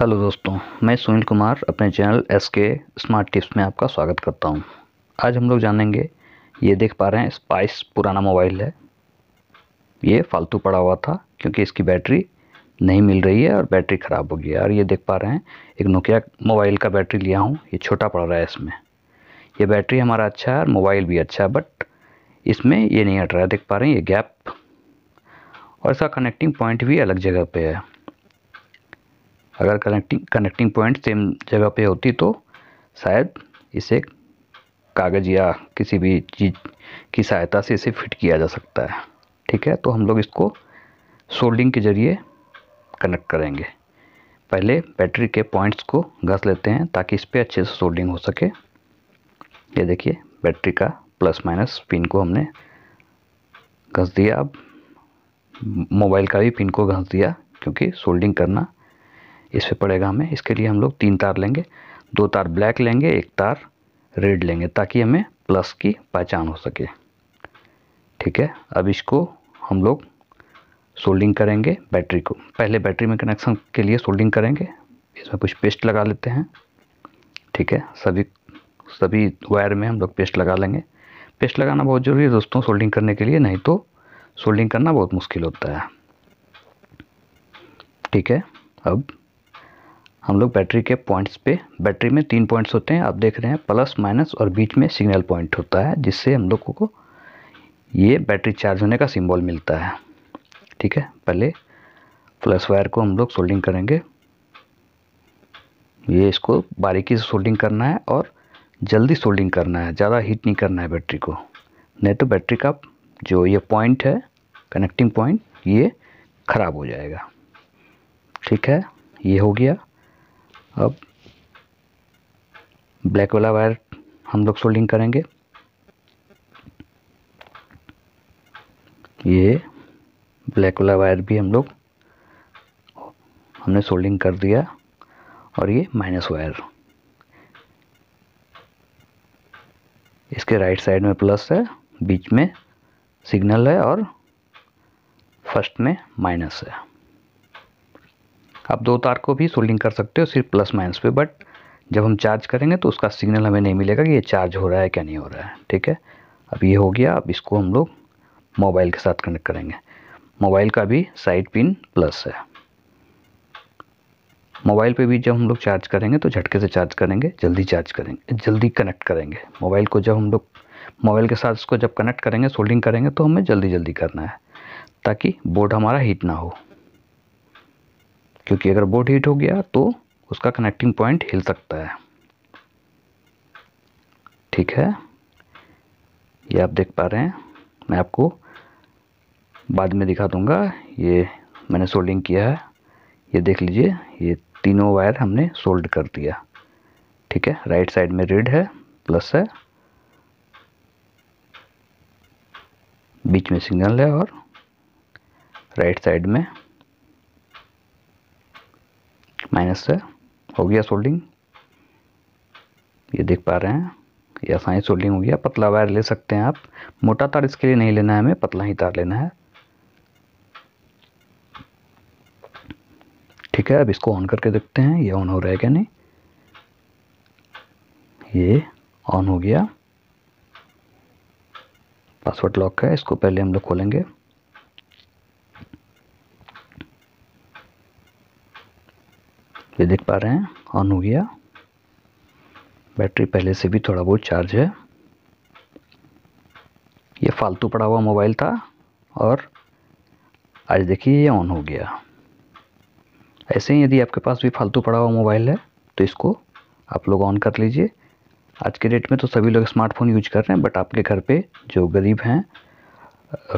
Hello दोस्तों मैं सुनील कुमार अपने channel S K smart tips में आपका स्वागत करता हूं। आज हम लोग जानेंगे ये देख पा रहे हैं स्पाइस पुराना मोबाइल है ये फालतू पड़ा हुआ था क्योंकि इसकी बैटरी नहीं मिल रही है और बैटरी ख़राब हो गई है और ये देख पा रहे हैं एक नोकिया मोबाइल का बैटरी लिया हूँ ये छोटा पड़ रहा है इसमें ये बैटरी हमारा अच्छा है और मोबाइल भी अच्छा है बट इसमें ये नहीं हट रहा है देख पा रहे हैं ये गैप और इसका कनेक्टिंग पॉइंट भी अलग जगह पर है अगर कनेक्टिंग कनेक्टिंग पॉइंट सेम जगह पे होती तो शायद इसे कागज़ या किसी भी चीज़ की सहायता से इसे फिट किया जा सकता है ठीक है तो हम लोग इसको सोल्डिंग के ज़रिए कनेक्ट करेंगे पहले बैटरी के पॉइंट्स को घस लेते हैं ताकि इस पर अच्छे से सोल्डिंग हो सके ये देखिए बैटरी का प्लस माइनस पिन को हमने घस दिया अब मोबाइल का भी पिन को घस दिया क्योंकि सोल्डिंग करना इस पर पड़ेगा हमें इसके लिए हम लोग तीन तार लेंगे दो तार ब्लैक लेंगे एक तार रेड लेंगे ताकि हमें प्लस की पहचान हो सके ठीक है अब इसको हम लोग सोल्डिंग करेंगे बैटरी को पहले बैटरी में कनेक्शन के लिए सोल्डिंग करेंगे इसमें कुछ पेस्ट लगा लेते हैं ठीक है सभी सभी वायर में हम लोग पेस्ट लगा लेंगे पेस्ट लगाना बहुत ज़रूरी है दोस्तों सोल्डिंग करने के लिए नहीं तो सोल्डिंग करना बहुत मुश्किल होता है ठीक है अब हम लोग बैटरी के पॉइंट्स पे बैटरी में तीन पॉइंट्स होते हैं आप देख रहे हैं प्लस माइनस और बीच में सिग्नल पॉइंट होता है जिससे हम लोगों को ये बैटरी चार्ज होने का सिंबल मिलता है ठीक है पहले प्लस वायर को हम लोग सोल्डिंग करेंगे ये इसको बारीकी से सोल्डिंग करना है और जल्दी सोल्डिंग करना है ज़्यादा हीट नहीं करना है बैटरी को नहीं तो बैटरी का जो ये पॉइंट है कनेक्टिंग पॉइंट ये ख़राब हो जाएगा ठीक है ये हो गया अब ब्लैक वाला वायर हम लोग सोल्डिंग करेंगे ये ब्लैक वाला वायर भी हम लोग हमने सोल्डिंग कर दिया और ये माइनस वायर इसके राइट साइड में प्लस है बीच में सिग्नल है और फर्स्ट में माइनस है आप दो तार को भी सोल्डिंग कर सकते हो सिर्फ प्लस माइनस पे बट जब हम चार्ज करेंगे तो उसका सिग्नल हमें नहीं मिलेगा कि ये चार्ज हो रहा है क्या नहीं हो रहा है ठीक है अब ये हो गया अब इसको हम लोग मोबाइल के साथ कनेक्ट करेंगे मोबाइल का भी साइड पिन प्लस है मोबाइल पे भी जब हम लोग चार्ज करेंगे तो झटके से चार्ज करेंगे जल्दी चार्ज करेंगे जल्दी कनेक्ट करेंगे मोबाइल को जब हम लोग मोबाइल के साथ इसको जब कनेक्ट करेंगे सोल्डिंग करेंगे तो हमें जल्दी जल्दी करना है ताकि बोर्ड हमारा हीट ना हो क्योंकि अगर बोर्ड हीट हो गया तो उसका कनेक्टिंग पॉइंट हिल सकता है ठीक है ये आप देख पा रहे हैं मैं आपको बाद में दिखा दूंगा ये मैंने सोल्डिंग किया है ये देख लीजिए ये तीनों वायर हमने सोल्ड कर दिया ठीक है राइट साइड में रेड है प्लस है बीच में सिग्नल है और राइट साइड में माइनस से हो गया सोल्डिंग ये देख पा रहे हैं ये आसानी सोल्डिंग हो गया पतला वायर ले सकते हैं आप मोटा तार इसके लिए नहीं लेना है हमें पतला ही तार लेना है ठीक है अब इसको ऑन करके देखते हैं ये ऑन हो रहा है क्या नहीं ये ऑन हो गया पासवर्ड लॉक है इसको पहले हम लोग खोलेंगे ये देख पा रहे हैं ऑन हो गया बैटरी पहले से भी थोड़ा बहुत चार्ज है ये फालतू पड़ा हुआ मोबाइल था और आज देखिए ये ऑन हो गया ऐसे ही यदि आपके पास भी फालतू पड़ा हुआ मोबाइल है तो इसको आप लोग ऑन कर लीजिए आज के डेट में तो सभी लोग स्मार्टफोन यूज कर रहे हैं बट आपके घर पे जो गरीब हैं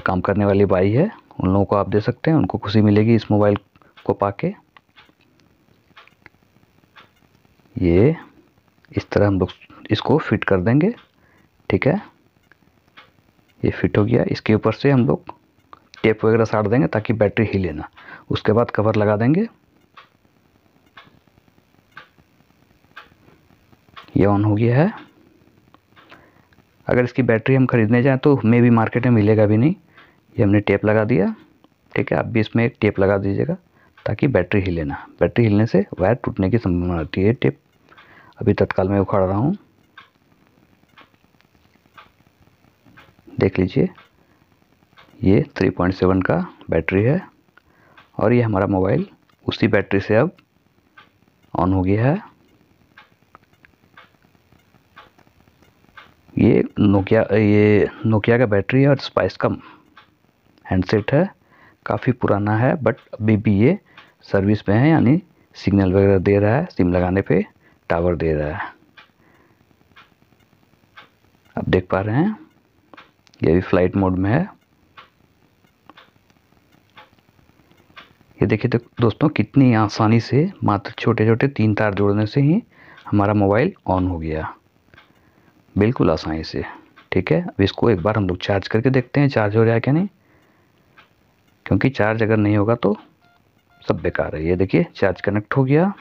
काम करने वाली बाई है उन लोगों को आप दे सकते हैं उनको खुशी मिलेगी इस मोबाइल को पाके ये इस तरह हम लोग इसको फिट कर देंगे ठीक है ये फिट हो गया इसके ऊपर से हम लोग टेप वगैरह साड़ देंगे ताकि बैटरी ही लेना उसके बाद कवर लगा देंगे ये ऑन हो गया है अगर इसकी बैटरी हम ख़रीदने जाएँ तो मे भी मार्केट में मिलेगा भी नहीं ये हमने टेप लगा दिया ठीक है आप भी इसमें एक टेप लगा दीजिएगा ताकि बैटरी हिले ना बैटरी हिलने से वायर टूटने की संभावना रहती है टिप अभी तत्काल मैं उखाड़ रहा हूँ देख लीजिए ये 3.7 का बैटरी है और ये हमारा मोबाइल उसी बैटरी से अब ऑन हो गया है ये नोकिया ये नोकिया का बैटरी है और स्पाइस का हैंडसेट है काफ़ी पुराना है बट अभी भी ये सर्विस में है यानी सिग्नल वगैरह दे रहा है सिम लगाने पे टावर दे रहा है आप देख पा रहे हैं ये भी फ्लाइट मोड में है ये देखिए तो दोस्तों कितनी आसानी से मात्र छोटे छोटे तीन तार जोड़ने से ही हमारा मोबाइल ऑन हो गया बिल्कुल आसानी से ठीक है अब इसको एक बार हम लोग चार्ज करके देखते हैं चार्ज हो रहा है क्या नहीं क्योंकि चार्ज अगर नहीं होगा तो सब बेकार है ये देखिए चार्ज कनेक्ट हो गया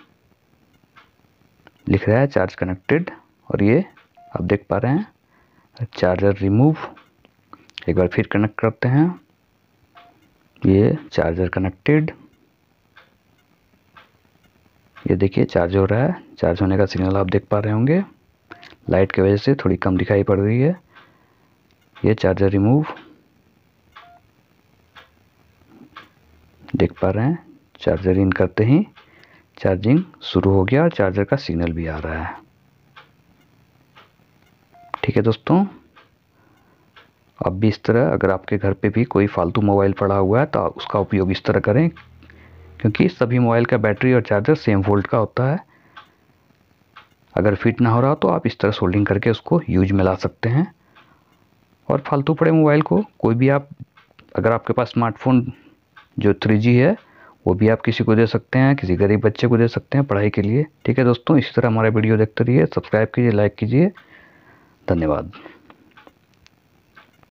लिख रहा है चार्ज कनेक्टेड और ये आप देख पा रहे हैं चार्जर रिमूव एक बार फिर कनेक्ट करते हैं ये चार्जर कनेक्टेड ये देखिए चार्ज हो रहा है चार्ज होने का सिग्नल आप देख पा रहे होंगे लाइट की वजह से थोड़ी कम दिखाई पड़ रही है ये चार्जर रिमूव देख पा रहे हैं चार्जर इन करते ही चार्जिंग शुरू हो गया और चार्जर का सिग्नल भी आ रहा है ठीक है दोस्तों अब भी इस तरह अगर आपके घर पे भी कोई फालतू मोबाइल पड़ा हुआ है तो उसका उपयोग इस तरह करें क्योंकि सभी मोबाइल का बैटरी और चार्जर सेम वोल्ट का होता है अगर फिट ना हो रहा तो आप इस तरह सोल्डिंग करके उसको यूज में ला सकते हैं और फालतू पड़े मोबाइल को कोई भी आप अगर आपके पास स्मार्टफोन जो थ्री है वो भी आप किसी को दे सकते हैं किसी गरीब बच्चे को दे सकते हैं पढ़ाई के लिए ठीक है दोस्तों इसी तरह हमारा वीडियो देखते रहिए सब्सक्राइब कीजिए लाइक कीजिए धन्यवाद